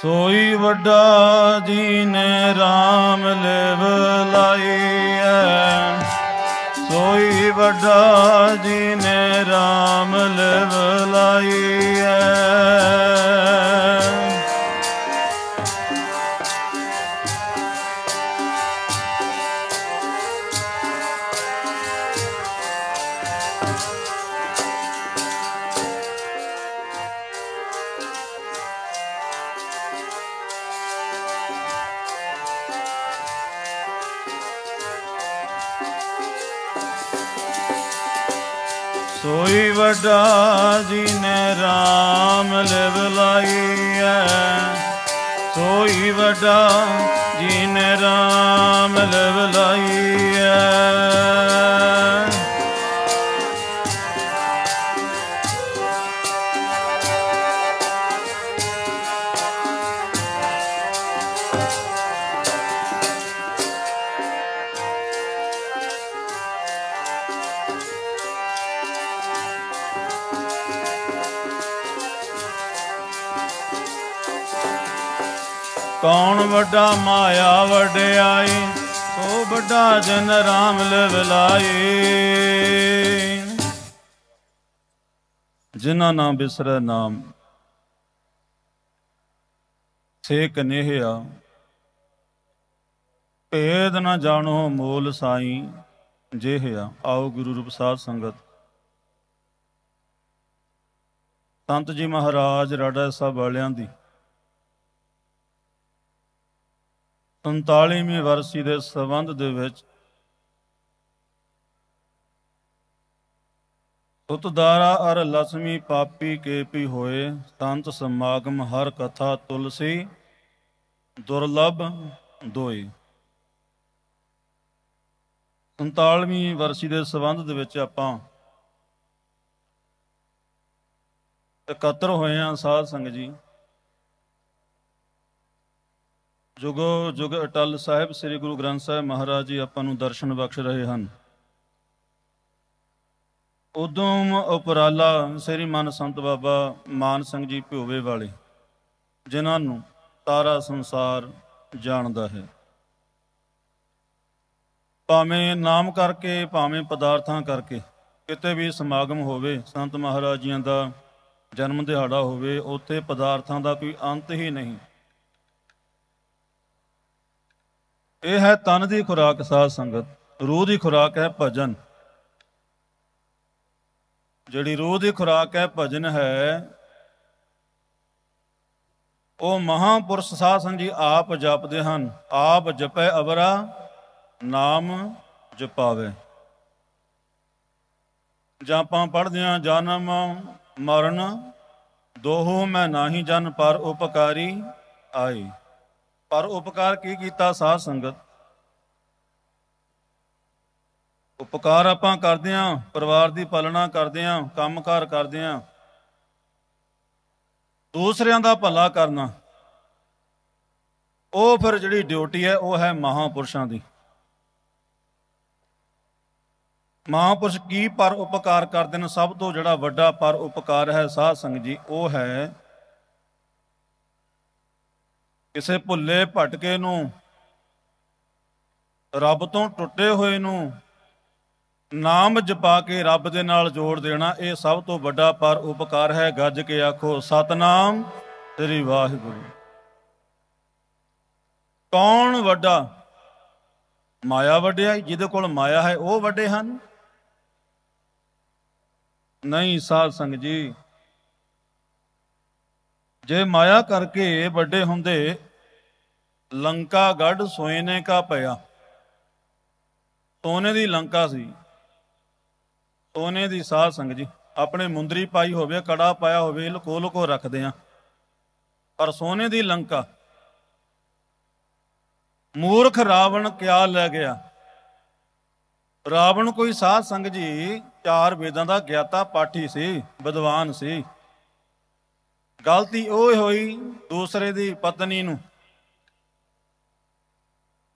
ਸੋਈ ਵੱਡਾ ਜੀਨੇ ਰਾਮ RAM ਲਿਵ ਲਾਈਐ ਸੋਈ ਵੱਡਾ ਜੀਨੇ ਰਾਮ RAM ਲਿਵ ਲਾਈਐ ਸੋਈ ਕੋਈ ਵੱਡਾ ਜਿਨੇ RAM ਲਿਵ ਲਾਈਐ ਵਡਾ ਜੀ ਨੇ ਰਾਮ ਲਿਵ ਲਾਈਐ ਕੌਣ ਵੱਡਾ ਮਾਇਆ ਵਡਿਆਈ ਸੋ ਵੱਡਾ ਜਨ ਰਾਮ ਲਵਲਾਈ ਜਿਨ੍ਹਾਂ ਨਾਮ ਬਿਸਰੇ ਨਾਮ ਸੇ ਨੇਹਿਆ ਭੇਦ ਨ ਜਾਣੋ ਮੋਲ ਸਾਈ ਜਿਹਿਆ ਆਓ ਗੁਰੂ ਰੂਪ ਸਾਧ ਸੰਗਤ ਸੰਤ ਜੀ ਮਹਾਰਾਜ ਰਾੜਾ ਸਾਹਿਬ ਵਾਲਿਆਂ ਦੀ 39ਵੀਂ ਵਰਸੀ ਦੇ ਸਬੰਧ ਦੇ ਵਿੱਚ ਉਤਦਾਰਾ ਅਰ ਲక్ష్ਮੀ ਪਾਪੀ ਕੇਪੀ ਹੋਏ ਸੰਤ ਸਮਾਗਮ ਹਰ ਕਥਾ ਤੁਲਸੀ ਦੁਰਲਭ ਦੋਏ 47ਵੀਂ ਵਰਸੀ ਦੇ ਸਬੰਧ ਦੇ ਵਿੱਚ ਆਪਾਂ ਇਕੱਤਰ ਹੋਏ ਆ ਸਾਧ ਸੰਗ ਜੀ ਜੁਗੋ ਜੁਗ ਅਟਲ ਸਾਹਿਬ ਸ੍ਰੀ ਗੁਰੂ ਗ੍ਰੰਥ ਸਾਹਿਬ ਮਹਾਰਾਜ ਜੀ ਆਪਾਂ ਨੂੰ ਦਰਸ਼ਨ ਬਖਸ਼ ਰਹੇ ਹਨ ਉਦੋਂ ਉਪਰਾਲਾ ਸ੍ਰੀ ਮਨ ਸੰਤ ਬਾਬਾ ਮਾਨ ਸਿੰਘ ਜੀ ਭਿਓਵੇ ਵਾਲੇ ਜਿਨ੍ਹਾਂ ਨੂੰ ਤਾਰਾ ਸੰਸਾਰ ਜਾਣਦਾ ਹੈ ਭਾਵੇਂ ਨਾਮ ਕਰਕੇ ਭਾਵੇਂ ਪਦਾਰਥਾਂ ਕਰਕੇ ਕਿਤੇ ਵੀ ਸਮਾਗਮ ਹੋਵੇ ਸੰਤ ਮਹਾਰਾਜ ਜੀਆਂ ਦਾ ਜਨਮ ਦਿਹਾੜਾ ਹੋਵੇ ਉੱਥੇ ਪਦਾਰਥਾਂ ਦਾ ਕੋਈ ਅੰਤ ਹੀ ਨਹੀਂ ਇਹ ਹੈ ਤਨ ਦੀ ਖੁਰਾਕ ਸਾਧ ਸੰਗਤ ਰੂਹ ਦੀ ਖੁਰਾਕ ਹੈ ਭਜਨ ਜਿਹੜੀ ਰੂਹ ਦੀ ਖੁਰਾਕ ਹੈ ਭਜਨ ਹੈ ਉਹ ਮਹਾਪੁਰਸ਼ ਸਾਧ ਸੰਗ ਜੀ ਆਪ ਜਪਦੇ ਹਨ ਆਪ ਜਪੈ ਅਵਰਾ ਨਾਮ ਜਪਾਵੇ ਜਾਪਾਂ ਪੜਦੇ ਆ ਜਨਮ ਮਰਨ ਦੋਹੋ ਮੈਂ ਨਾਹੀ ਜਨ ਪਰ ਉਪਕਾਰੀ ਆਈ ਪਰ ਉਪਕਾਰ ਕੀ ਕੀਤਾ ਸਾਧ ਸੰਗਤ ਉਪਕਾਰ ਆਪਾਂ ਕਰਦੇ ਆਂ ਪਰਿਵਾਰ ਦੀ ਪਾਲਣਾ ਕਰਦੇ ਆਂ ਕੰਮਕਾਰ ਕਰਦੇ ਆਂ ਦੂਸਰਿਆਂ ਦਾ ਭਲਾ ਕਰਨਾ ਉਹ ਫਿਰ ਜਿਹੜੀ ਡਿਊਟੀ ਹੈ ਉਹ ਹੈ ਮਹਾਪੁਰਸ਼ਾਂ ਦੀ ਮਹਾਪੁਰਸ਼ ਕੀ ਪਰ ਉਪਕਾਰ ਕਰਦੇ ਨੇ ਸਭ ਤੋਂ ਜਿਹੜਾ ਵੱਡਾ ਪਰ ਉਪਕਾਰ ਹੈ ਸਾਧ ਸੰਗਤ ਜੀ ਉਹ ਹੈ ਕਿਸੇ ਭੁੱਲੇ ਭਟਕੇ ਨੂੰ ਰੱਬ ਤੋਂ ਟੁੱਟੇ ਹੋਏ ਨੂੰ ਨਾਮ ਜਪਾ ਕੇ ਰੱਬ ਦੇ ਨਾਲ ਜੋੜ ਦੇਣਾ ਇਹ ਸਭ ਤੋਂ ਵੱਡਾ ਪਰ ਉਪਕਾਰ ਹੈ ਗੱਜ ਕੇ ਆਖੋ ਸਤਨਾਮ ਸ੍ਰੀ ਵਾਹਿਗੁਰੂ ਕੌਣ ਵੱਡਾ ਮਾਇਆ ਵੱਡਿਆ ਜਿਹਦੇ ਕੋਲ ਮਾਇਆ ਹੈ ਉਹ ਵੱਡੇ ਹਨ ਨਹੀਂ ਸਾਧ ਸੰਗ ਜੀ ਜੇ ਮਾਇਆ ਕਰਕੇ ਵੱਡੇ ਹੁੰਦੇ ਲੰਕਾ ਗੜ ਸੋਇਨੇ ਕਾ ਪਿਆ ਸੋਨੇ ਦੀ ਲੰਕਾ ਸੀ ਸੋਨੇ ਦੀ ਸਾਧ ਸੰਗ ਜੀ ਆਪਣੇ ਮੁੰਦਰੀ ਪਾਈ ਹੋਵੇ ਕੜਾ ਪਾਇਆ ਹੋਵੇ ਲਕੋ ਲਕੋ ਰੱਖਦੇ ਆ ਪਰ ਸੋਨੇ ਦੀ ਲੰਕਾ ਮੂਰਖ ਰਾਵਣ ਕਿਆ ਲੈ ਗਿਆ ਰਾਵਣ ਕੋਈ ਸਾਧ ਸੰਗ ਜੀ ਚਾਰ ਵੇਦਾਂ ਦਾ ਗਿਆਤਾ ਪਾਠੀ ਸੀ ਵਿਦਵਾਨ ਸੀ ਗਲਤੀ ਉਹ ਹੋਈ ਦੂਸਰੇ ਦੀ ਪਤਨੀ ਨੂੰ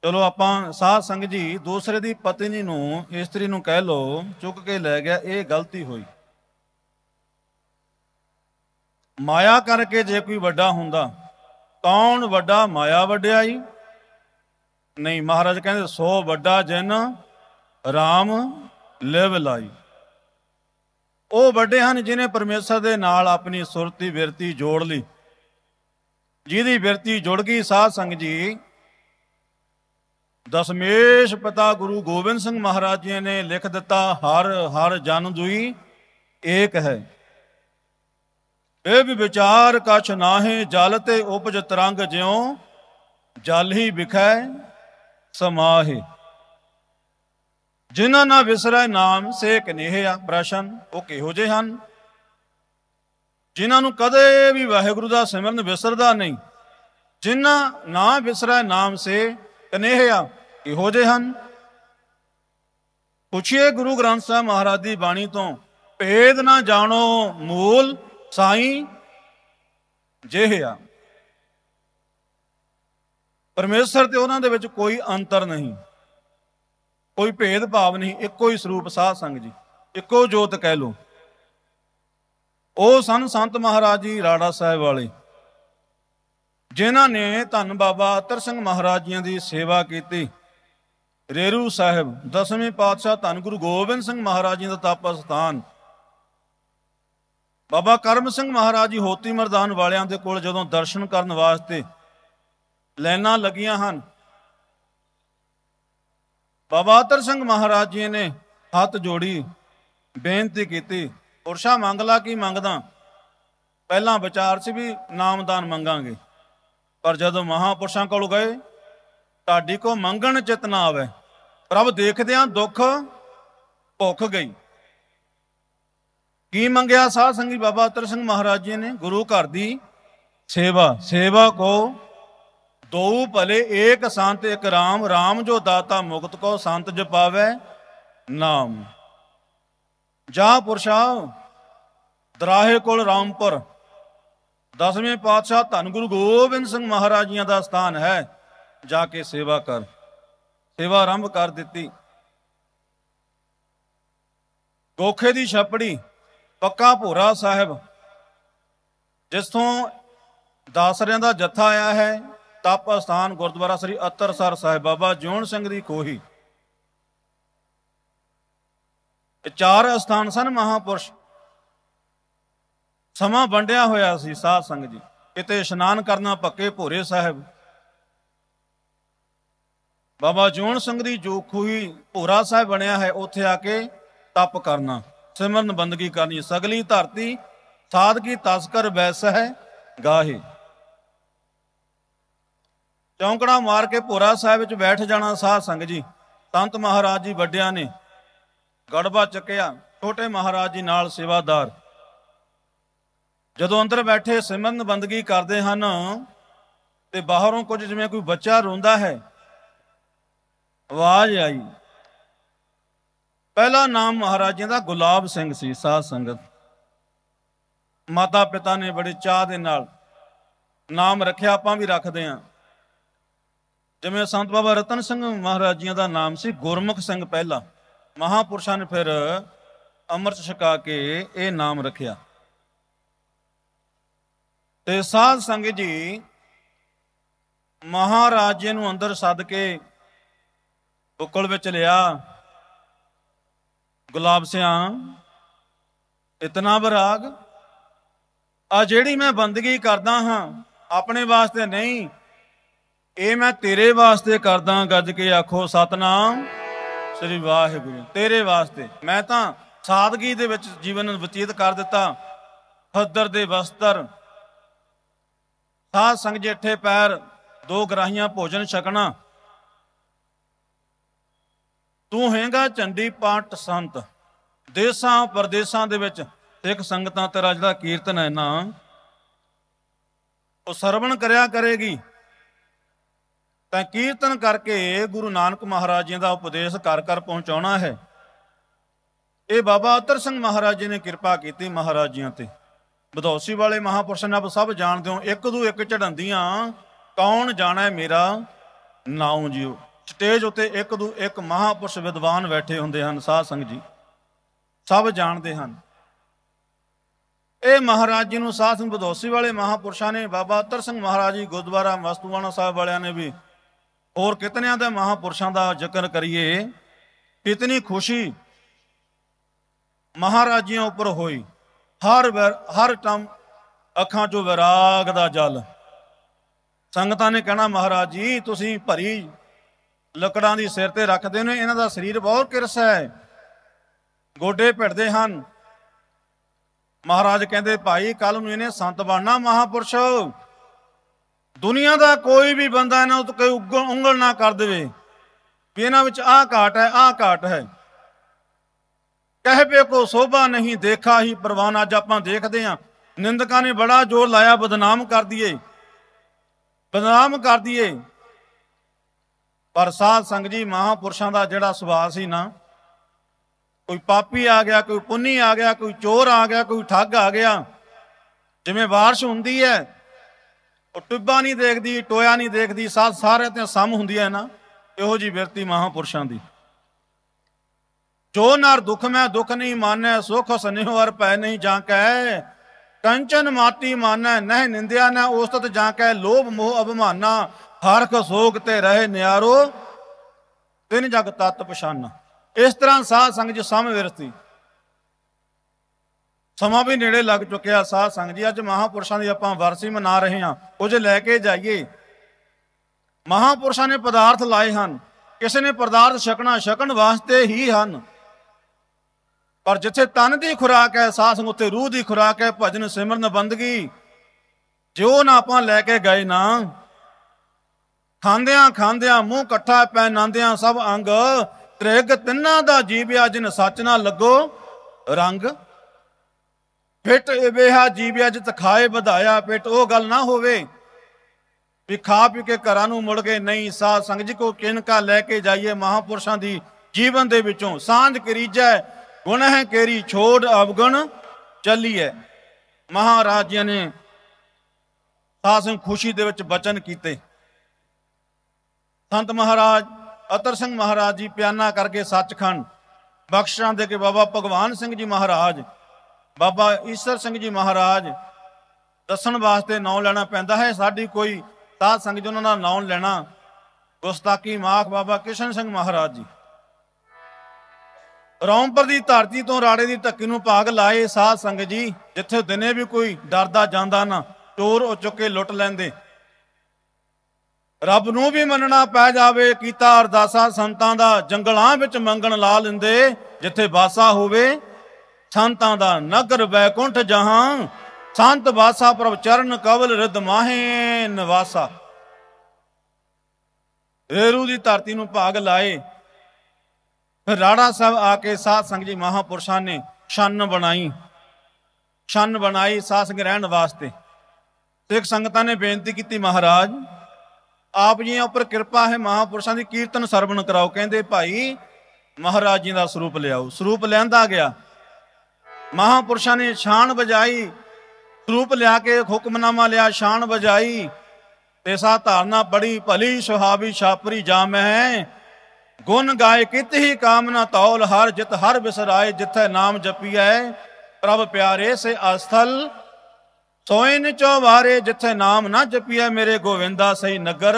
ਚਲੋ ਆਪਾਂ ਸਾਧ ਸੰਗ ਜੀ ਦੂਸਰੇ ਦੀ ਪਤਨੀ ਨੂੰ ਇਸਤਰੀ ਨੂੰ ਕਹਿ ਲੋ ਚੁੱਕ ਕੇ ਲੈ ਗਿਆ ਇਹ ਗਲਤੀ ਹੋਈ ਮਾਇਆ ਕਰਕੇ ਜੇ ਕੋਈ ਵੱਡਾ ਹੁੰਦਾ ਕੌਣ ਵੱਡਾ ਮਾਇਆ ਵੱਡਿਆਈ ਨਹੀਂ ਮਹਾਰਾਜ ਕਹਿੰਦੇ ਸੋ ਵੱਡਾ ਜਨ ਰਾਮ ਲਿਵ ਲਾਈ ਉਹ ਵੱਡੇ ਹਨ ਜਿਨੇ ਪਰਮੇਸ਼ਰ ਦੇ ਨਾਲ ਆਪਣੀ ਸੁਰਤੀ ਬਿਰਤੀ ਜੋੜ ਲਈ ਜਿਹਦੀ ਬਿਰਤੀ ਜੁੜ ਗਈ ਸਾਧ ਸੰਗ ਜੀ ਦਸ਼ਮੇਸ਼ ਪਿਤਾ ਗੁਰੂ ਗੋਬਿੰਦ ਸਿੰਘ ਮਹਾਰਾਜ ਜੀ ਨੇ ਲਿਖ ਦਿੱਤਾ ਹਰ ਹਰ ਜਨ ਦੁਈ ਏਕ ਹੈ ਇਹ ਵੀ ਵਿਚਾਰ ਕਛ ਨਾਹੇ ਜਲ ਤੇ ਉਪਜ ਤਰੰਗ ਜਿਉ ਜਲ ਹੀ ਵਿਖੈ ਸਮਾਹੇ ਜਿਨ੍ਹਾਂ ਨਾ ਵਿਸਰੈ ਨਾਮ ਸੇ ਕਨੇਹਿਆ ਪ੍ਰਸ਼ਨ ਉਹ ਕਿਹੋ ਜੇ ਹਨ ਜਿਨ੍ਹਾਂ ਨੂੰ ਕਦੇ ਵੀ ਵਾਹਿਗੁਰੂ ਦਾ ਸਿਮਰਨ ਵਿਸਰਦਾ ਨਹੀਂ ਜਿਨ੍ਹਾਂ ਨਾ ਵਿਸਰੈ ਨਾਮ ਸੇ ਕਨੇਹਿਆ ਇਹੋ ਜੇ ਹਨ ਪੁੱਛਿਏ ਗੁਰੂ ਗ੍ਰੰਥ ਸਾਹਿਬ ਮਹਾਰਾਜ ਦੀ ਬਾਣੀ ਤੋਂ ਭੇਦ ਨਾ ਜਾਣੋ ਮੂਲ ਸਾਈ ਜਿਹਿਆ ਪਰਮੇਸ਼ਰ ਤੇ ਉਹਨਾਂ ਦੇ ਵਿੱਚ ਕੋਈ ਅੰਤਰ ਨਹੀਂ ਕੋਈ ਭੇਦ ਭਾਵ ਨਹੀਂ ਇੱਕੋ ਹੀ ਸਰੂਪ ਸਾਧ ਸੰਗ ਜੀ ਇੱਕੋ ਜੋਤ ਕਹਿ ਲੋ ਉਹ ਸਨ ਸੰਤ ਮਹਾਰਾਜ ਜੀ ਰਾੜਾ ਸਾਹਿਬ ਵਾਲੇ ਜਿਨ੍ਹਾਂ ਨੇ ਧੰਨ ਬਾਬਾ ਅਤਰ ਸਿੰਘ ਮਹਾਰਾਜ ਜੀਆਂ ਦੀ ਸੇਵਾ ਕੀਤੀ ਰੇਰੂ ਸਾਹਿਬ ਦਸਵੇਂ ਪਾਤਸ਼ਾਹ ਧੰਨ ਗੁਰੂ ਗੋਬਿੰਦ ਸਿੰਘ ਮਹਾਰਾਜ ਜੀ ਦਾ ਤਪ ਅਸਥਾਨ ਬਾਬਾ ਕਰਮ ਸਿੰਘ ਮਹਾਰਾਜ ਜੀ ਹੋਤੀ ਮਰਦਾਨ ਵਾਲਿਆਂ ਦੇ ਕੋਲ ਜਦੋਂ ਦਰਸ਼ਨ ਕਰਨ ਵਾਸਤੇ ਲੈਣਾ ਲੱਗੀਆਂ ਹਨ ਬਾਬਾ ਤਰ ਸਿੰਘ ਮਹਾਰਾਜ ਜੀ ਨੇ ਹੱਥ ਜੋੜੀ ਬੇਨਤੀ ਕੀਤੀ ਪੁਰਸ਼ਾ ਮੰਗਲਾ ਕੀ ਮੰਗਦਾ ਪਹਿਲਾਂ ਵਿਚਾਰ ਸੀ ਵੀ ਨਾਮਦਾਨ ਮੰਗਾਂਗੇ ਪਰ ਜਦੋਂ ਮਹਾਪੁਰਸ਼ਾਂ ਕੋਲ ਗਏ ਤੁਹਾਡੀ ਕੋ ਮੰਗਣ ਚਿਤ ਨਾ ਆਵੇ ਪ੍ਰਭ ਦੇਖਦਿਆਂ ਦੁੱਖ ਭੁੱਖ ਗਈ ਕੀ ਮੰਗਿਆ ਸਾਧ ਸੰਗੀ ਬਾਬਾ ਅਤਰ ਸਿੰਘ ਮਹਾਰਾਜ ਜੀ ਨੇ ਗੁਰੂ ਘਰ ਦੀ ਸੇਵਾ ਸੇਵਾ ਕੋ ਦੋ ਭਲੇ ਏਕ ਸੰਤ ਇਕ RAM ਰਾਮ ਜੋ ਦਾਤਾ ਮੁਕਤ ਕੋ ਸੰਤ ਜਪਾਵੇ ਨਾਮ ਜਾ ਪੁਰਸ਼ਾ ਦਰਾਹੇ ਕੋਲ ਰਾਮਪੁਰ ਦਸਵੇਂ ਪਾਤਸ਼ਾਹ ਧੰਨ ਗੁਰੂ ਗੋਬਿੰਦ ਸਿੰਘ ਮਹਾਰਾਜ ਜੀਆਂ ਦਾ ਸਥਾਨ ਹੈ ਜਾ ਕੇ ਸੇਵਾ ਕਰ ਸੇਵਾ ਆਰੰਭ ਕਰ ਦਿੱਤੀ ਗੋਖੇ ਦੀ ਛਾਪੜੀ ਪੱਕਾ ਭੋਰਾ ਸਾਹਿਬ ਜਿਸ ਤੋਂ ਦਾਸਰਿਆਂ ਦਾ ਜੱਥਾ ਆਇਆ ਹੈ ਤਪ ਅਸਥਾਨ ਗੁਰਦੁਆਰਾ ਸ੍ਰੀ ਅਤਰਸਰ ਸਾਹਿਬ ਬਾਬਾ ਜੋਨ ਸਿੰਘ ਦੀ ਕੋਹੀ ਚਾਰ ਅਸਥਾਨ ਸਨ ਮਹਾਪੁਰਸ਼ ਸਮਾਂ ਵੰਡਿਆ ਹੋਇਆ ਸੀ ਸਾਧ ਸੰਗ ਜੀ ਕਿਤੇ ਇਸ਼ਨਾਨ ਕਰਨਾ ਪੱਕੇ ਭੋਰੇ ਸਾਹਿਬ ਬਾਬਾ ਜੋਨ ਸਿੰਘ ਦੀ ਜੋ ਖੂਹੀ ਭੋਰਾ ਸਾਹਿਬ ਬਣਿਆ ਹੈ ਉੱਥੇ ਆ ਕੇ ਤਪ ਕਰਨਾ ਸਿਮਰਨ ਬੰਦਗੀ ਕਰਨੀ ਸਗਲੀ ਧਰਤੀ ਸਾਧਕੀ ਤਸਕਰ ਵੈਸ ਹੈ ਗਾਹੇ ਚੌਂਕੜਾ ਮਾਰ ਕੇ ਭੋਰਾ ਸਾਹਿਬ ਵਿੱਚ ਬੈਠ ਜਾਣਾ ਸਾਧ ਸੰਗ ਜੀ ਤੰਤ ਮਹਾਰਾਜ ਜੀ ਵੱਡਿਆਂ ਨੇ ਗੜਬਾ ਚੱਕਿਆ ਛੋਟੇ ਮਹਾਰਾਜ ਜੀ ਨਾਲ ਸੇਵਾਦਾਰ ਜਦੋਂ ਅੰਦਰ ਬੈਠੇ ਸਿਮਰਨ ਬੰਦਗੀ ਕਰਦੇ ਹਨ ਤੇ ਬਾਹਰੋਂ ਕੁਝ ਜਿਵੇਂ ਕੋਈ ਬੱਚਾ ਰੋਂਦਾ ਹੈ ਆਵਾਜ਼ ਆਈ ਪਹਿਲਾ ਨਾਮ ਮਹਾਰਾਜੇ ਦਾ ਗੁਲਾਬ ਸਿੰਘ ਸੀ ਸਾਧ ਸੰਗਤ ਮਾਤਾ ਪਿਤਾ ਨੇ ਬੜੇ ਚਾਹ ਦੇ ਨਾਲ ਨਾਮ ਰੱਖਿਆ ਆਪਾਂ ਵੀ ਰੱਖਦੇ ਆਂ ਜਿਵੇਂ ਸੰਤ ਬਾਬਾ ਰਤਨ ਸਿੰਘ ਮਹਾਰਾਜੀਆਂ ਦਾ ਨਾਮ ਸੀ ਗੁਰਮੁਖ ਸਿੰਘ ਪਹਿਲਾ ਮਹਾਪੁਰਸ਼ਾਂ ਨੇ ਫਿਰ ਅੰਮ੍ਰਿਤ ਛਕਾ ਕੇ ਇਹ ਨਾਮ ਰੱਖਿਆ ਤੇ ਸਾਧ ਸੰਗਤ ਜੀ ਮਹਾਰਾਜੇ ਨੂੰ ਅੰਦਰ ਸੱਦ ਕੇ ਉਕਲ ਵਿੱਚ ਲਿਆ ਗੁਲਾਬ ਸਿਆਂ ਇਤਨਾ ਬਰਾਗ ਆ ਜਿਹੜੀ ਮੈਂ ਬੰਦਗੀ ਕਰਦਾ ਹਾਂ ਆਪਣੇ ਵਾਸਤੇ ਨਹੀਂ ਇਹ ਮੈਂ ਤੇਰੇ ਵਾਸਤੇ ਕਰਦਾ ਗੱਜ ਕੇ ਆਖੋ ਸਤਨਾਮ ਸ੍ਰੀ ਵਾਹਿਗੁਰੂ ਤੇਰੇ ਵਾਸਤੇ ਮੈਂ ਤਾਂ ਸਾਦਗੀ ਦੇ ਵਿੱਚ ਜੀਵਨ ਬਤੀਤ ਕਰ ਦਿੱਤਾ ਹੱਦਰ ਦੇ ਵਸਤਰ ਸਾਧ ਸੰਗ ਜੇਠੇ ਪੈਰ ਦੋ ਗਰਾਹੀਆਂ ਭੋਜਨ ਛਕਣਾ ਤੂੰ ਹੈਗਾ ਚੰਡੀ ਪਾਟ ਸੰਤ ਦੇਸਾਂ ਪਰਦੇਸਾਂ ਦੇ ਵਿੱਚ ਸਿੱਖ ਸੰਗਤਾਂ ਤੇਰਾ ਜਿਹੜਾ ਕੀਰਤਨ ਹੈ ਨਾ ਉਹ ਸਰਵਣ ਕਰਿਆ ਕਰੇਗੀ ਤਾਂ ਕੀਰਤਨ ਕਰਕੇ ਗੁਰੂ ਨਾਨਕ ਮਹਾਰਾਜ ਜੀ ਦਾ ਉਪਦੇਸ਼ ਕਰ ਕਰ ਪਹੁੰਚਾਉਣਾ ਹੈ ਇਹ ਬਾਬਾ ਅਤਰ ਸਿੰਘ ਮਹਾਰਾਜ ਜੀ ਨੇ ਕਿਰਪਾ ਕੀਤੀ ਮਹਾਰਾਜ ਜੀਆਂ ਤੇ ਬਦੌਸੀ ਵਾਲੇ ਮਹਾਪੁਰਸ਼ਾਂ ਨਾਲ ਸਭ ਜਾਣਦੇ ਹੋ ਇੱਕ ਦੂ ਇੱਕ ਚੜੰਦੀਆਂ ਕੌਣ ਜਾਣਾ ਮੇਰਾ ਨਾਉ ਜੀਓ ਸਟੇਜ ਉਤੇ ਇੱਕ ਦੂ ਇੱਕ ਮਹਾਪੁਰਸ਼ ਵਿਦਵਾਨ ਬੈਠੇ ਹੁੰਦੇ ਹਨ ਸਾਧ ਸੰਗ ਜੀ ਸਭ ਜਾਣਦੇ ਹਨ ਇਹ ਮਹਾਰਾਜ ਜੀ ਨੂੰ ਸਾਧ ਸੰਗ ਬਦੋਸੀ ਵਾਲੇ ਮਹਾਪੁਰਸ਼ਾਂ ਨੇ ਬਾਬਾ ਅਤਰ ਸਿੰਘ ਮਹਾਰਾਜ ਜੀ ਗੁਰਦੁਆਰਾ ਵਸਤੂਵਾਨਾ ਸਾਹਿਬ ਵਾਲਿਆਂ ਨੇ ਵੀ ਹੋਰ ਕਿਤਨਿਆਂ ਦੇ ਮਹਾਪੁਰਸ਼ਾਂ ਦਾ ਜ਼ਿਕਰ ਕਰੀਏ ਇਤਨੀ ਖੁਸ਼ੀ ਮਹਾਰਾਜਿਆਂ ਉੱਪਰ ਹੋਈ ਹਰ ਹਰ ਟਮ ਅੱਖਾਂ 'ਚੋਂ ਵਿਰਾਗ ਦਾ ਜਲ ਸੰਗਤਾਂ ਨੇ ਕਹਿਣਾ ਮਹਾਰਾਜ ਜੀ ਤੁਸੀਂ ਭਰੀ ਲੱਕੜਾਂ ਦੀ ਸਿਰ ਤੇ ਰੱਖਦੇ ਨੇ ਇਹਨਾਂ ਦਾ ਸਰੀਰ ਬਹੁਤ ਕਿਰਸ ਹੈ ਗੋਡੇ ਭਿੜਦੇ ਹਨ ਮਹਾਰਾਜ ਕਹਿੰਦੇ ਭਾਈ ਕੱਲ ਨੂੰ ਇਹਨੇ ਸੰਤ ਬਣਨਾ ਮਹਾਪੁਰਸ਼ ਦੁਨੀਆ ਦਾ ਕੋਈ ਵੀ ਬੰਦਾ ਇਹਨਾਂ ਉੱਤੇ ਉਂਗਲ ਨਾ ਕਰ ਦੇਵੇ ਵੀ ਇਹਨਾਂ ਵਿੱਚ ਆਹ ਘਾਟ ਹੈ ਆਹ ਘਾਟ ਹੈ ਕਹਿ ਕੋ ਸੋਭਾ ਨਹੀਂ ਦੇਖਾ ਹੀ ਪਰਵਾਨ ਅੱਜ ਆਪਾਂ ਦੇਖਦੇ ਆ ਨਿੰਦਕਾਂ ਨੇ ਬੜਾ ਜ਼ੋਰ ਲਾਇਆ ਬਦਨਾਮ ਕਰ ਦਈਏ ਬਦਨਾਮ ਕਰ ਦਈਏ ਪਰ ਸਾਧ ਸੰਗ ਜੀ ਮਹਾਪੁਰਸ਼ਾਂ ਦਾ ਜਿਹੜਾ ਸੁਭਾਅ ਸੀ ਨਾ ਕੋਈ ਪਾਪੀ ਆ ਗਿਆ ਕੋਈ ਪੁੰਨੀ ਆ ਗਿਆ ਕੋਈ ਚੋਰ ਆ ਗਿਆ ਕੋਈ ਠੱਗ ਆ ਗਿਆ ਜਿਵੇਂ ਬਾਰਿਸ਼ ਹੁੰਦੀ ਹੈ ਉਹ ਟਿੱਬਾ ਨਹੀਂ ਦੇਖਦੀ ਟੋਇਆ ਨਹੀਂ ਦੇਖਦੀ ਸਾਧ ਸਾਰੇ ਤੇ ਸਮ ਹੁੰਦੀ ਹੈ ਨਾ ਇਹੋ ਜੀ ਵਿਰਤੀ ਮਹਾਪੁਰਸ਼ਾਂ ਦੀ ਜੋ ਨਰ ਦੁਖ ਮੈਂ ਦੁਖ ਨਹੀਂ ਮਾਨੈ ਸੁਖ ਸਨੇਹ ਵਰ ਪੈ ਨਹੀਂ ਜਾਂ ਕਹਿ ਕੰਚਨ ਮਾਟੀ ਮਾਨੈ ਨਹਿ ਨਿੰਦਿਆ ਨਾ ਉਸਤਤ ਜਾਂ ਕਹਿ ਲੋਭ ਮੋਹ ਅਭਮਾਨਾ ਹਰਖ ਸੋਗ ਤੇ ਰਹੇ ਨਿਆਰੋ ਤਿੰਨ ਜਗ ਤਤ ਪਛਾਨ ਇਸ ਤਰ੍ਹਾਂ ਸਾਧ ਸੰਗ ਜੀ ਸਮ ਵਿਰਸਤੀ ਸਮਾਂ ਵੀ ਨੇੜੇ ਲੱਗ ਚੁੱਕਿਆ ਸਾਧ ਸੰਗ ਜੀ ਅੱਜ ਮਹਾਪੁਰਸ਼ਾਂ ਦੀ ਆਪਾਂ ਵਰਸੀ ਮਨਾ ਰਹੇ ਹਾਂ ਕੁਝ ਲੈ ਕੇ ਜਾਈਏ ਮਹਾਪੁਰਸ਼ਾਂ ਨੇ ਪਦਾਰਥ ਲਾਏ ਹਨ ਕਿਸੇ ਨੇ ਪਦਾਰਥ ਛਕਣਾ ਛਕਣ ਵਾਸਤੇ ਹੀ ਹਨ ਪਰ ਜਿੱਥੇ ਤਨ ਦੀ ਖੁਰਾਕ ਹੈ ਸਾਧ ਸੰਗ ਉੱਤੇ ਰੂਹ ਦੀ ਖੁਰਾਕ ਹੈ ਭਜਨ ਸਿਮਰਨ ਬੰਦਗੀ ਜੋ ਨਾ ਆਪਾਂ ਲੈ ਕੇ ਗਏ ਨਾ ਖਾਂਦਿਆਂ ਖਾਂਦਿਆਂ ਮੂੰਹ ਇਕੱਠਾ ਪੈ ਨਾਂਦਿਆਂ ਸਭ ਅੰਗ ਤ੍ਰਿਗ ਤਿੰਨਾਂ ਦਾ ਜੀਵਿਆ ਜਿਨ ਸੱਚ ਨਾ ਲੱਗੋ ਰੰਗ ਇਹ ਇਵੇਹਾ ਜੀਵਿਆ ਅਜ ਤਖਾਏ ਵਧਾਇਆ ਪਿਟ ਉਹ ਗੱਲ ਨਾ ਹੋਵੇ ਵੀ ਖਾ ਪੀ ਕੇ ਘਰਾਂ ਨੂੰ ਮੁੜ ਗਏ ਨਹੀਂ ਸਾਧ ਸੰਗਤ ਜੀ ਕੋ ਕਿਨਕਾ ਲੈ ਕੇ ਜਾਈਏ ਮਹਾਪੁਰਸ਼ਾਂ ਦੀ ਜੀਵਨ ਦੇ ਵਿੱਚੋਂ ਸਾਂਝ ਕਰੀਜੈ ਗੁਣ ਹੈ ਕੇਰੀ ਛੋੜ ਅਵਗਣ ਚੱਲੀਐ ਮਹਾਰਾਜ ਜੀ ਨੇ ਸਾਧ ਸੰਗ ਖੁਸ਼ੀ ਦੇ ਵਿੱਚ ਬਚਨ ਕੀਤੇ ਸੰਤ ਮਹਾਰਾਜ ਅਤਰ ਸਿੰਘ ਮਹਾਰਾਜ ਜੀ ਪਿਆਨਾ ਕਰਕੇ ਸੱਚਖੰਡ ਬਖਸ਼ਾਂ ਦੇ ਕੇ ਬਾਬਾ ਭਗਵਾਨ ਸਿੰਘ ਜੀ ਮਹਾਰਾਜ ਬਾਬਾ ਈਸ਼ਰ ਸਿੰਘ ਜੀ ਮਹਾਰਾਜ ਦੱਸਣ ਵਾਸਤੇ ਨਾਂ ਲੈਣਾ ਪੈਂਦਾ ਹੈ ਸਾਡੀ ਕੋਈ ਤਾਂ ਸੰਗਤ ਉਹਨਾਂ ਦਾ ਨਾਂ ਲੈਣਾ ਗੁਸਤਾਕੀ ਮਾਖ ਬਾਬਾ ਕਿਸ਼ਨ ਸਿੰਘ ਮਹਾਰਾਜ ਜੀ ਰੌਂਪਰ ਦੀ ਧਰਤੀ ਤੋਂ ਰਾੜੇ ਦੀ ਧੱਕੀ ਨੂੰ ਭਾਗ ਲਾਏ ਸਾਧ ਸੰਗਤ ਜੀ ਜਿੱਥੇ ਦਿਨੇ ਵੀ ਕੋਈ ਡਰਦਾ ਜਾਂਦਾ ਨਾ ਚੋਰ ਉਹ ਚੁੱਕੇ ਲੁੱਟ ਲੈਂਦੇ ਰੱਬ ਨੂੰ ਵੀ ਮੰਨਣਾ ਪੈ ਜਾਵੇ ਕੀਤਾ ਅਰਦਾਸਾਂ ਸੰਤਾਂ ਦਾ ਜੰਗਲਾਂ ਵਿੱਚ ਮੰਗਣ ਲਾ ਲਿੰਦੇ ਜਿੱਥੇ ਵਾਸਾ ਹੋਵੇ ਸੰਤਾਂ ਦਾ ਨਗਰ ਵੈਕੁੰਠ ਜਹਾਂ ਸੰਤ ਵਾਸਾ ਪ੍ਰਭ ਚਰਨ ਕਵਲ ਰਿਦ ਮਾਹੇ ਨਿਵਾਸਾ ਏਰੂ ਦੀ ਧਰਤੀ ਨੂੰ ਭਾਗ ਲਾਏ ਫਿਰ ਰਾੜਾ ਸਾਹਿਬ ਆ ਕੇ ਸਾਧ ਸੰਗ ਜੀ ਮਹਾਪੁਰਸ਼ਾਂ ਨੇ ਛੰਨ ਬਣਾਈ ਛੰਨ ਬਣਾਈ ਸਾਧ ਸੰਗ ਰਹਿਣ ਵਾਸਤੇ ਇੱਕ ਸੰਗਤਾਂ ਨੇ ਬੇਨਤੀ ਕੀਤੀ ਮਹਾਰਾਜ ਆਪ ਜੀ ਉੱਪਰ ਕਿਰਪਾ ਹੈ ਮਹਾਪੁਰਸ਼ਾਂ ਦੀ ਕੀਰਤਨ ਸਰਵਣ ਕਰਾਓ ਕਹਿੰਦੇ ਭਾਈ ਮਹਾਰਾਜ ਜੀ ਦਾ ਸਰੂਪ ਲਿਆਓ ਸਰੂਪ ਲੈਂਦਾ ਗਿਆ ਮਹਾਪੁਰਸ਼ਾਂ ਨੇ ਛਾਣ ਵਜਾਈ ਸਰੂਪ ਲਿਆ ਕੇ ਹੁਕਮਨਾਮਾ ਲਿਆ ਛਾਣ ਵਜਾਈ ਤੇ ਸਾ ਧਾਰਨਾ ਬੜੀ ਭਲੀ ਸੁਹਾਵੀ ਛਾਪਰੀ ਜਾਮ ਹੈ ਗੁਣ ਗਾਏ ਕਿਤ ਹੀ ਕਾਮਨਾ ਤੌਲ ਹਰ ਜਿਤ ਹਰ ਬਿਸਰਾਏ ਜਿਥੈ ਨਾਮ ਜਪੀਐ ਪ੍ਰਭ ਪਿਆਰੇ ਸੇ ਅਸਥਲ ਸੋਇਨ ਚੋਵਾਰੇ ਜਿੱਥੇ ਨਾਮ ਨਾ ਜਪੀਐ ਮੇਰੇ ਗੋਵਿੰਦਾ ਸਹੀ ਨਗਰ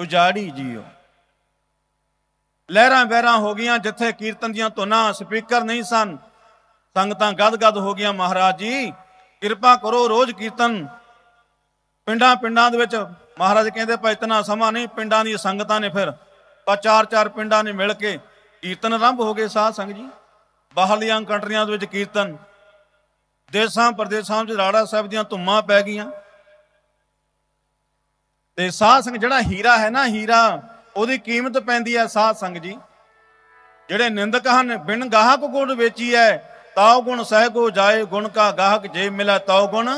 ਉਜਾੜੀ ਜੀਓ ਲਹਿਰਾਂ ਬਹਿਰਾਂ ਹੋ ਗਈਆਂ ਜਿੱਥੇ ਕੀਰਤਨ ਦੀਆਂ ਧੁਨਾਂ ਸਪੀਕਰ ਨਹੀਂ ਸਨ ਸੰਗਤਾਂ ਗਦਗਦ ਹੋ ਗਈਆਂ ਮਹਾਰਾਜ ਜੀ ਕਿਰਪਾ ਕਰੋ ਰੋਜ਼ ਕੀਰਤਨ ਪਿੰਡਾਂ ਪਿੰਡਾਂ ਦੇ ਵਿੱਚ ਮਹਾਰਾਜ ਕਹਿੰਦੇ ਭਾਈ ਇਤਨਾ ਸਮਾਂ ਨਹੀਂ ਪਿੰਡਾਂ ਦੀ ਸੰਗਤਾਂ ਨੇ ਫਿਰ ਪਰ ਚਾਰ ਚਾਰ ਪਿੰਡਾਂ ਨੇ ਮਿਲ ਕੇ ਕੀਰਤਨ ਆਰੰਭ ਹੋ ਗਏ ਸਾਧ ਸੰਗ ਜੀ ਬਾਹਰਲੀਆਂ ਕੰਟਰੀਆਂ ਦੇ ਵਿੱਚ ਕੀਰਤਨ ਦੇਸਾਂ ਪਰਦੇਸਾਂ 'ਚ ਰਾੜਾ ਸਾਹਿਬ ਦੀਆਂ ਧੁੰਮਾਂ ਪੈ ਗਈਆਂ ਤੇ ਸਾਧ ਸੰਗ ਜਿਹੜਾ ਹੀਰਾ ਹੈ ਨਾ ਹੀਰਾ ਉਹਦੀ ਕੀਮਤ ਪੈਂਦੀ ਹੈ ਸਾਧ ਸੰਗ ਜੀ ਜਿਹੜੇ ਨਿੰਦਕ ਹਨ ਬਿਨ ਗਾਹਕ ਗੁਣ ਵੇਚੀ ਹੈ ਤਾਉ ਗੁਣ ਸਹਿਗੋ ਜਾਏ ਗੁਣ ਕਾ ਗਾਹਕ ਜੇ ਮਿਲਾ ਤਾਉ ਗੁਣ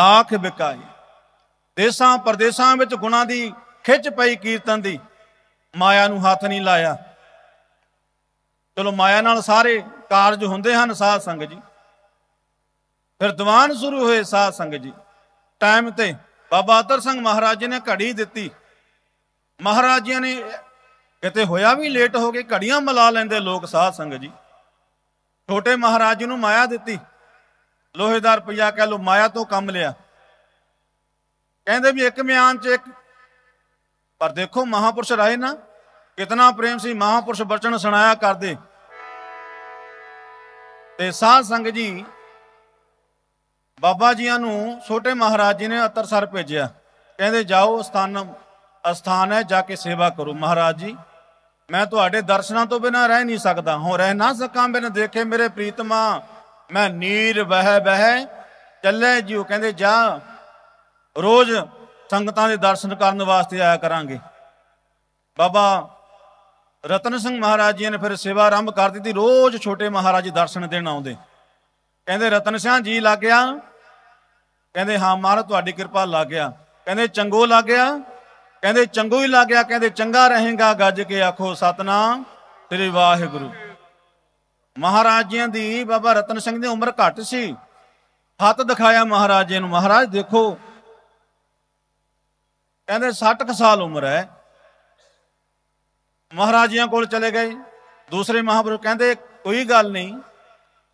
ਲੱਖ ਵਿਕਾਈ ਦੇਸਾਂ ਪਰਦੇਸਾਂ ਵਿੱਚ ਗੁਣਾ ਦੀ ਖਿੱਚ ਪਈ ਕੀਰਤਨ ਦੀ ਮਾਇਆ ਨੂੰ ਹੱਥ ਨਹੀਂ ਲਾਇਆ ਚਲੋ ਮਾਇਆ ਨਾਲ ਸਾਰੇ ਕਾਰਜ ਹੁੰਦੇ ਹਨ ਸਾਧ ਸੰਗ ਜੀ ਫਿਰ ਦੀਵਾਨ ਸ਼ੁਰੂ ਹੋਏ ਸਾਧ ਸੰਗਤ ਜੀ ਟਾਈਮ ਤੇ ਬਾਬਾ ਅਤਰ ਸਿੰਘ ਮਹਾਰਾਜ ਜੀ ਨੇ ਘੜੀ ਦਿੱਤੀ ਮਹਾਰਾਜ ਜੀ ਨੇ ਕਿਤੇ ਹੋਇਆ ਵੀ ਲੇਟ ਹੋ ਕੇ ਘੜੀਆਂ ਮਲਾ ਲੈਂਦੇ ਲੋਕ ਸਾਧ ਸੰਗਤ ਜੀ ਛੋਟੇ ਮਹਾਰਾਜ ਜੀ ਨੂੰ ਮਾਇਆ ਦਿੱਤੀ ਲੋਹੇਦਾਰ ਪਈਆ ਕਹ ਲੋ ਮਾਇਆ ਤੋਂ ਕੰਮ ਲਿਆ ਕਹਿੰਦੇ ਵੀ ਇੱਕ ਮਿਆਨ ਚ ਇੱਕ ਪਰ ਦੇਖੋ ਮਹਾਪੁਰਸ਼ ਰਾਏ ਨਾ ਕਿਤਨਾ ਪ੍ਰੇਮ ਸੀ ਮਹਾਪੁਰਸ਼ ਬਚਨ ਸੁਣਾਇਆ ਕਰਦੇ ਤੇ ਸਾਧ ਸੰਗਤ ਜੀ ਬਾਬਾ ਜੀਆਂ ਨੂੰ ਛੋਟੇ ਮਹਾਰਾਜ ਜੀ ਨੇ ਅਤਰਸਰ ਭੇਜਿਆ ਕਹਿੰਦੇ ਜਾਓ ਸਥਾਨ ਅਸਥਾਨ ਹੈ ਜਾ ਕੇ ਸੇਵਾ ਕਰੋ ਮਹਾਰਾਜ ਜੀ ਮੈਂ ਤੁਹਾਡੇ ਦਰਸ਼ਨਾਂ ਤੋਂ ਬਿਨਾ ਰਹਿ ਨਹੀਂ ਸਕਦਾ ਹੋ ਰਹਿ ਨਾ ਸਕਾਂ ਬਿਨ ਦੇਖੇ ਮੇਰੇ ਪ੍ਰੀਤਮਾ ਮੈਂ ਨੀਰ ਵਹਿ ਵਹਿ ਚੱਲੇ ਉਹ ਕਹਿੰਦੇ ਜਾ ਰੋਜ਼ ਸੰਗਤਾਂ ਦੇ ਦਰਸ਼ਨ ਕਰਨ ਵਾਸਤੇ ਆਇਆ ਕਰਾਂਗੇ ਬਾਬਾ ਰਤਨ ਸਿੰਘ ਮਹਾਰਾਜ ਜੀ ਨੇ ਫਿਰ ਸੇਵਾ ਆਰੰਭ ਕਰ ਦਿੱਤੀ ਰੋਜ਼ ਛੋਟੇ ਮਹਾਰਾਜ ਦਰਸ਼ਨ ਦੇਣ ਆਉਂਦੇ ਕਹਿੰਦੇ ਰਤਨ ਸਿੰਘ ਜੀ ਲੱਗ ਗਿਆ ਕਹਿੰਦੇ ਹਾਂ ਮਹਾਰਾਜ ਤੁਹਾਡੀ ਕਿਰਪਾ ਲੱਗ ਗਿਆ ਕਹਿੰਦੇ ਚੰਗੋ ਲੱਗ ਗਿਆ ਕਹਿੰਦੇ ਚੰਗੋ ਹੀ ਲੱਗ ਗਿਆ ਕਹਿੰਦੇ ਚੰਗਾ ਰਹੇਗਾ ਗੱਜ ਕੇ ਆਖੋ ਸਤਨਾਮ ਤੇਰੇ ਵਾਹਿਗੁਰੂ ਮਹਾਰਾਜ ਦੀ ਬਾਬਾ ਰਤਨ ਸਿੰਘ ਦੀ ਉਮਰ ਘੱਟ ਸੀ ਹੱਥ ਦਿਖਾਇਆ ਮਹਾਰਾਜ ਜੀ ਨੂੰ ਮਹਾਰਾਜ ਦੇਖੋ ਕਹਿੰਦੇ 60 ਸਾਲ ਉਮਰ ਹੈ ਮਹਾਰਾਜਿਆਂ ਕੋਲ ਚਲੇ ਗਏ ਦੂਸਰੇ ਮਹਾਪੁਰਖ ਕਹਿੰਦੇ ਕੋਈ ਗੱਲ ਨਹੀਂ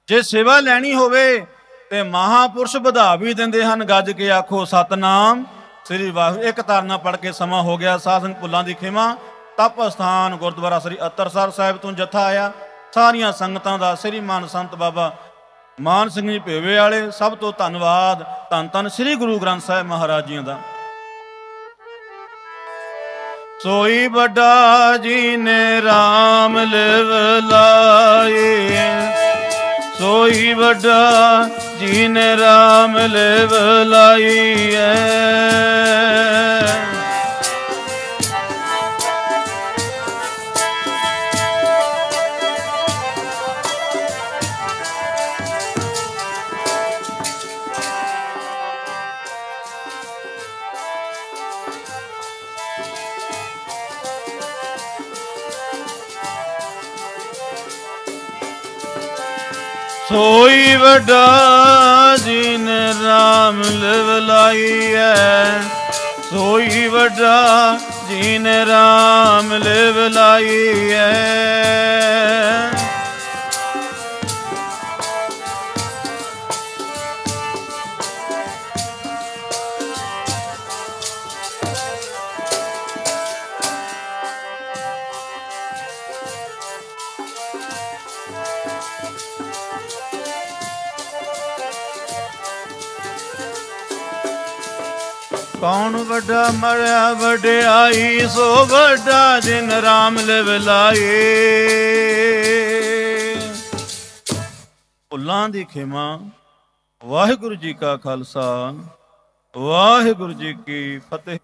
ਜੇ ਸੇਵਾ ਲੈਣੀ ਹੋਵੇ ਤੇ ਮਹਾਪੁਰਸ਼ ਵਧਾ ਵੀ ਦਿੰਦੇ ਹਨ ਗੱਜ ਕੇ ਆਖੋ ਸਤਨਾਮ ਸ੍ਰੀ ਵਾਹਿਗੁਰੂ ਇੱਕ ਤਾਰਨਾ ਪੜ ਕੇ ਸਮਾਂ ਹੋ ਗਿਆ ਸਾਧਨ ਪੁੱਲਾਂ ਦੀ ਖਿਮਾ ਤਪ ਸਥਾਨ ਗੁਰਦੁਆਰਾ ਸ੍ਰੀ ਅਤਰਸਰ ਸਾਹਿਬ ਤੋਂ ਜਥਾ ਆਇਆ ਸਾਰੀਆਂ ਸੰਗਤਾਂ ਦਾ ਸ੍ਰੀ ਮਾਨ ਸੰਤ ਬਾਬਾ ਮਾਨ ਸਿੰਘ ਜੀ ਭੇਵੇ ਵਾਲੇ ਸਭ ਤੋਂ ਧੰਨਵਾਦ ਧੰਨ ਤਨ ਸ੍ਰੀ ਗੁਰੂ ਗ੍ਰੰਥ ਸਾਹਿਬ ਮਹਾਰਾਜ ਜੀ ਦਾ ਸੋਈ ਵੱਡਾ ਜੀ ਨੇ RAM ਲਿਵ ਲਾਏ ਸੋਈ ਵੱਡਾ ਜੀਨੇ ਰਾਮ ਲੈ ਬਲਾਈ ਐ ਸੋਈ ਵੱਡਾ ਜਿਨ ਰਾਮ ਲਿਵ ਲਾਈਐ ਸੋਈ ਵੱਡਾ ਜਿਨ ਰਾਮ ਲਿਵ ਲਾਈਐ ਕੌਣ ਵੱਡਾ ਮਰਿਆ ਵਡਿਆਈ ਸੋ ਵੱਡਾ ਜਿਨ ਰਾਮ ਲੈ ਲਾਏ ਭੁੱਲਾਂ ਦੀ ਖਿਮਾ ਵਾਹਿਗੁਰੂ ਜੀ ਕਾ ਖਾਲਸਾ ਵਾਹਿਗੁਰੂ ਜੀ ਕੀ ਫਤਿਹ